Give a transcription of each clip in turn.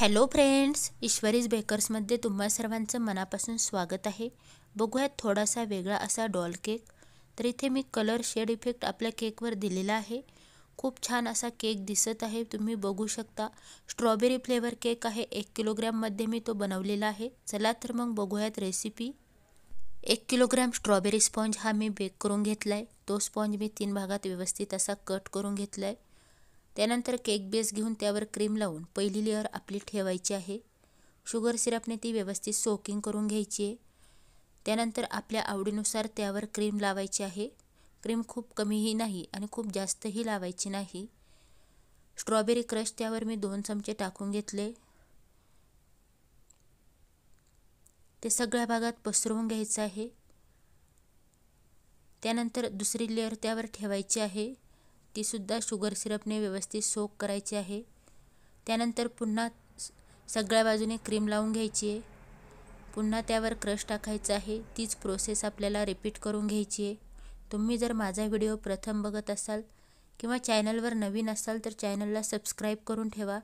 hello friends ईश्वरीज बेकर्समध्ये तुम्हा सर्वांचं मनापासून स्वागत आहे बघूयात थोडासा वेगळा असा डॉल केक तर इथे मी कलर शेड इफेक्ट आपल्या केकवर दिलेला आहे खूप छान असा केक दिसत आहे तुम्ही बघू शकता स्ट्रॉबेरी फ्लेवर केक आहे एक किलोग्रॅममध्ये मी तो बनवलेला आहे चला तर मग बघूयात रेसिपी एक किलोग्रॅम स्ट्रॉबेरी स्पॉन्ज हा मी बेक करून घेतला आहे तो स्पॉन्ज मी तीन भागात व्यवस्थित असा कट करून घेतला आहे त्यानंतर केक बेस घेऊन त्यावर क्रीम लावून पहिली लेअर आपली ठेवायची आहे शुगर सिरपने ती व्यवस्थित सोकिंग करून घ्यायची आहे त्यानंतर आपल्या आवडीनुसार त्यावर क्रीम लावायची आहे क्रीम खूप कमीही नाही आणि खूप जास्तही लावायची नाही स्ट्रॉबेरी क्रश त्यावर मी दोन चमचे टाकून घेतले ते सगळ्या भागात पसरवून घ्यायचं आहे त्यानंतर दुसरी लेअर त्यावर ठेवायची आहे तीसुद्धा शुगर सिरपने व्यवस्थित सोक करायची आहे त्यानंतर पुन्हा सगळ्या बाजूने क्रीम लावून घ्यायची आहे पुन्हा त्यावर क्रश टाकायचा आहे तीच प्रोसेस आपल्याला रिपीट करून घ्यायची आहे तुम्ही जर माझा व्हिडिओ प्रथम बघत असाल किंवा चॅनलवर नवीन असाल तर चॅनलला सबस्क्राईब करून ठेवा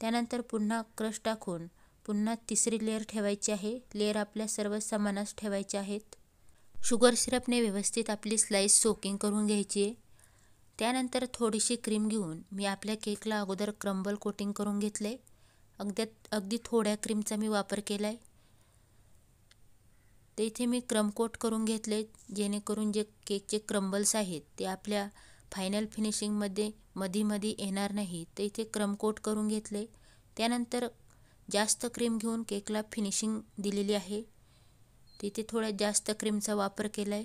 त्यानंतर पुन्हा क्रश टाकून पुन्हा तिसरी लेअर ठेवायची आहे लेअर आपल्या सर्व समानच ठेवायच्या आहेत शुगर सिरपने व्यवस्थित आपली स्लाईस सोकिंग करून घ्यायची आहे त्यानंतर थोडीशी क्रीम घेऊन मी आपल्या केकला अगोदर क्रंबल कोटिंग करून घेतले अगदी अगद्यात अगदी थोड्या क्रीमचा मी वापर केला आहे ते इथे मी क्रम कोट करून घेतले जेणेकरून जे केकचे क्रंबल्स आहेत ते आपल्या फायनल फिनिशिंगमध्ये मधीमधी येणार नाही ते इथे क्रम कोट करून घेतले त्यानंतर जास्त क्रीम घेऊन केकला फिनिशिंग दिलेली आहे तिथे थोड्या जास्त क्रीमचा वापर केला आहे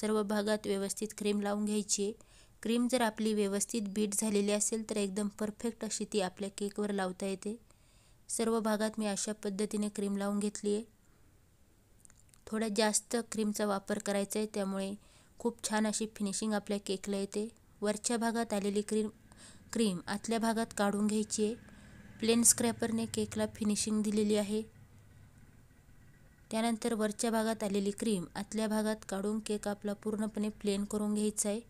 सर्व भागात व्यवस्थित क्रीम लावून घ्यायची आहे क्रीम जर आपली व्यवस्थित बीट झालेली असेल तर एकदम परफेक्ट अशी ती आपल्या केकवर लावता येते सर्व भागात मी अशा पद्धतीने क्रीम लावून घेतली आहे थोडा जास्त क्रीमचा वापर करायचा आहे त्यामुळे खूप छान अशी फिनिशिंग आपल्या केकला येते वरच्या भागात आलेली क्रीम क्रीम आतल्या भागात काढून घ्यायची आहे प्लेन स्क्रॅपरने केकला फिनिशिंग दिलेली आहे त्यानंतर वरच्या भागात आलेली क्रीम आतल्या भागात काढून केक आपला पूर्णपणे प्लेन करून घ्यायचा आहे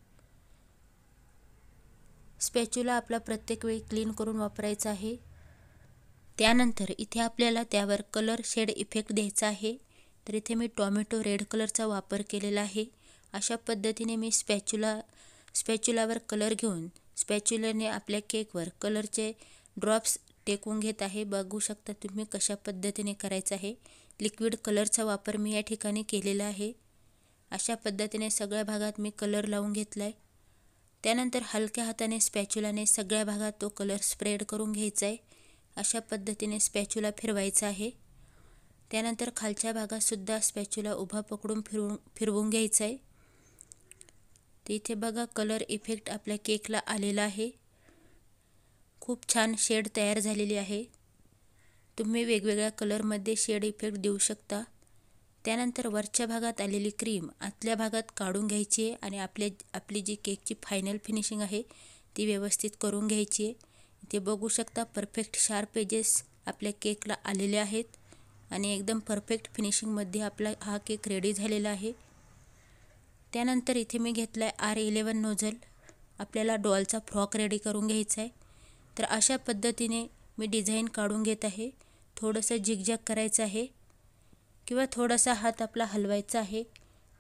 स्पॅच्युला आपला प्रत्येक वेळी क्लीन करून वापरायचा आहे त्यानंतर इथे आपल्याला त्यावर कलर शेड इफेक्ट द्यायचा आहे तर इथे मी टॉमॅटो रेड कलरचा वापर केलेला आहे अशा पद्धतीने मी स्पॅच्युला स्पॅच्युलावर कलर घेऊन स्पॅच्युलाने आपल्या केकवर कलरचे ड्रॉप्स टेकून घेत आहे बघू शकता तुम्ही कशा पद्धतीने करायचं आहे लिक्विड कलरचा वापर मी या ठिकाणी केलेला आहे अशा पद्धतीने सगळ्या भागात मी कलर लावून घेतला आहे त्यानंतर हलक्या हाताने स्पॅच्युलाने सगळ्या भागात तो कलर स्प्रेड करून घ्यायचा आहे अशा पद्धतीने स्पॅच्युला फिरवायचा आहे त्यानंतर खालच्या भागातसुद्धा स्पॅच्युला उभा पकडून फिरवून फिरवून घ्यायचा आहे तर इथे बघा कलर इफेक्ट आपल्या केकला आलेला आहे खूप छान शेड तयार झालेली आहे तुम्ही वेगवेगळ्या कलरमध्ये शेड इफेक्ट देऊ शकता त्यानंतर वरच्या भागात आलेली क्रीम आतल्या भागात काढून घ्यायची आहे आणि आपल्या आपली जी केकची फायनल फिनिशिंग आहे ती व्यवस्थित करून घ्यायची आहे ते बघू शकता परफेक्ट शार्प एजेस आपल्या केकला आलेले आहेत आणि एकदम परफेक्ट फिनिशिंगमध्ये आपला हा केक रेडी झालेला आहे त्यानंतर इथे मी घेतला आहे आर इलेवन नोझल आपल्याला डॉलचा फ्रॉक रेडी करून घ्यायचा आहे तर अशा पद्धतीने मी डिझाईन काढून घेत आहे थोडंसं झिकझॅक करायचं आहे किंवा थोडासा हात आपला हलवायचा आहे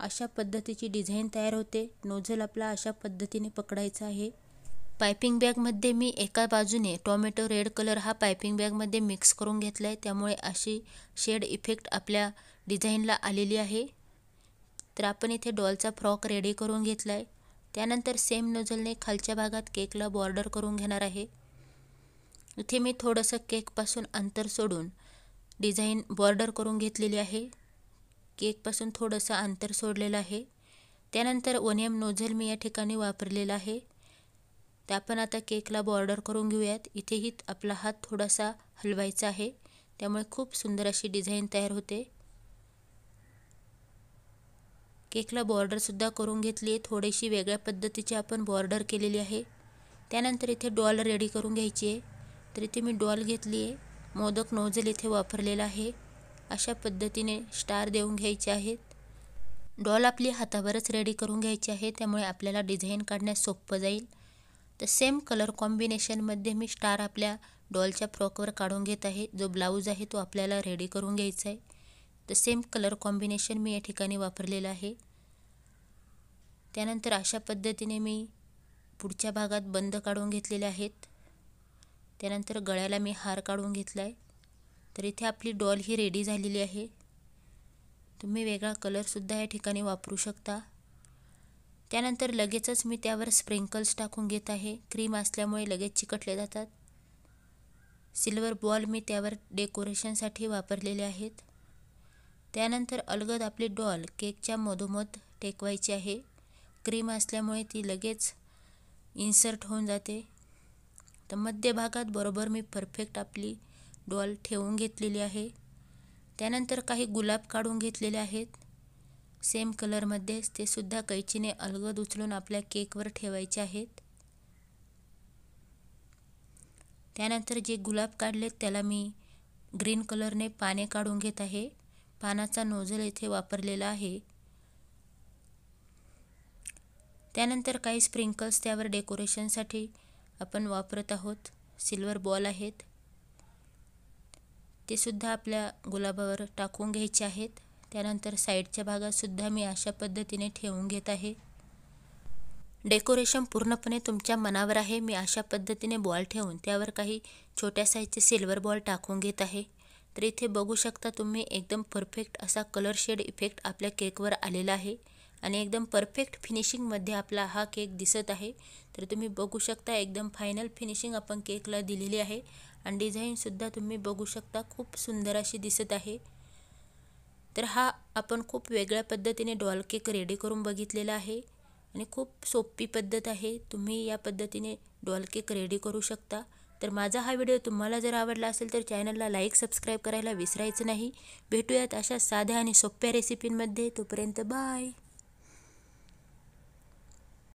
अशा पद्धतीची डिझाईन तयार होते नोझल आपला अशा पद्धतीने पकडायचा आहे पायपिंग बॅगमध्ये मी एका बाजूने टोमॅटो रेड कलर हा पायपिंग बॅगमध्ये मिक्स करून घेतला आहे त्यामुळे अशी शेड इफेक्ट आपल्या डिझाईनला आलेली आहे तर आपण इथे डॉलचा फ्रॉक रेडी करून घेतला आहे त्यानंतर सेम नोझलने खालच्या भागात केकला बॉर्डर करून घेणार आहे इथे मी थोडंसं केकपासून अंतर सोडून डिझाईन बॉर्डर करून घेतलेली आहे केकपासून थोडंसं अंतर सोडलेलं आहे त्यानंतर वनियम नोझल मी या ठिकाणी वापरलेला आहे तर आपण आता केकला बॉर्डर करून घेऊयात इथेही आपला हात थोडासा हलवायचा आहे त्यामुळे खूप सुंदर अशी डिझाईन तयार होते केकला बॉर्डरसुद्धा करून घेतली आहे थोडीशी वेगळ्या पद्धतीची आपण बॉर्डर केलेली आहे त्यानंतर इथे डॉल रेडी करून घ्यायची आहे तर इथे मी डॉल घेतली आहे मोदक नोजल इथे वापरलेला आहे अशा पद्धतीने स्टार देऊन घ्यायचे आहेत डॉल आपली हातावरच रेडी करून घ्यायची आहे त्यामुळे आपल्याला डिझाईन काढण्यास सोपं जाईल तर सेम कलर कॉम्बिनेशनमध्ये मी स्टार आपल्या डॉलच्या फ्रॉकवर काढून घेत आहे जो ब्लाऊज आहे तो आपल्याला रेडी करून घ्यायचा आहे तर सेम कलर कॉम्बिनेशन मी या ठिकाणी वापरलेलं आहे त्यानंतर अशा पद्धतीने मी पुढच्या भागात बंद काढून घेतलेले आहेत त्यानंतर गळ्याला मी हार काढून घेतला आहे तर इथे आपली डॉल ही रेडी झालेली आहे तुम्ही वेगळा कलरसुद्धा या ठिकाणी वापरू शकता त्यानंतर लगेचच मी त्यावर स्प्रिंकल्स टाकून घेत आहे क्रीम असल्यामुळे लगेच चिकटले जातात सिल्वर बॉल मी त्यावर डेकोरेशनसाठी वापरलेले आहेत त्यानंतर अलगद आपली डॉल केकच्या मधोमध टेकवायची आहे क्रीम असल्यामुळे ती लगेच इन्सर्ट होऊन जाते तर मध्य भागात बरोबर मी परफेक्ट आपली डॉल ठेवून घेतलेली आहे त्यानंतर काही गुलाब काढून घेतलेले आहेत सेम कलरमध्येच ते सुद्धा कैचीने अलगद उचलून आपल्या केकवर ठेवायचे आहेत त्यानंतर जे गुलाब काढलेत त्याला मी ग्रीन कलरने पाने काढून घेत आहे पानाचा नोझल येथे वापरलेला आहे त्यानंतर काही स्प्रिंकल्स त्यावर डेकोरेशनसाठी आपण वापरत आहोत सिल्वर बॉल आहेत ते सुद्धा आपल्या गुलाबावर टाकून घ्यायचे आहेत त्यानंतर साईडच्या भागातसुद्धा मी अशा पद्धतीने ठेवून घेत आहे डेकोरेशन पूर्णपणे तुमच्या मनावर आहे मी अशा पद्धतीने बॉल ठेवून त्यावर काही छोट्या साईजचे सिल्वर बॉल टाकून घेत आहे तर इथे बघू शकता तुम्ही एकदम परफेक्ट असा कलर शेड इफेक्ट आपल्या केकवर आलेला आहे आणि एकदम परफेक्ट फिनिशिंगमध्ये आपला हा केक दिसत आहे तर तुम्ही बघू शकता एकदम फायनल फिनिशिंग आपण केकला दिलेली आहे आणि डिझाईनसुद्धा तुम्ही बघू शकता खूप सुंदर अशी दिसत आहे तर हा आपण खूप वेगळ्या पद्धतीने डॉल केक रेडी करून बघितलेला आहे आणि खूप सोपी पद्धत आहे तुम्ही या पद्धतीने डॉल केक रेडी करू शकता तर माझा हा व्हिडिओ तुम्हाला जर आवडला असेल तर चॅनलला लाईक सबस्क्राईब करायला विसरायचं नाही भेटूयात अशा साध्या आणि सोप्या रेसिपींमध्ये तोपर्यंत बाय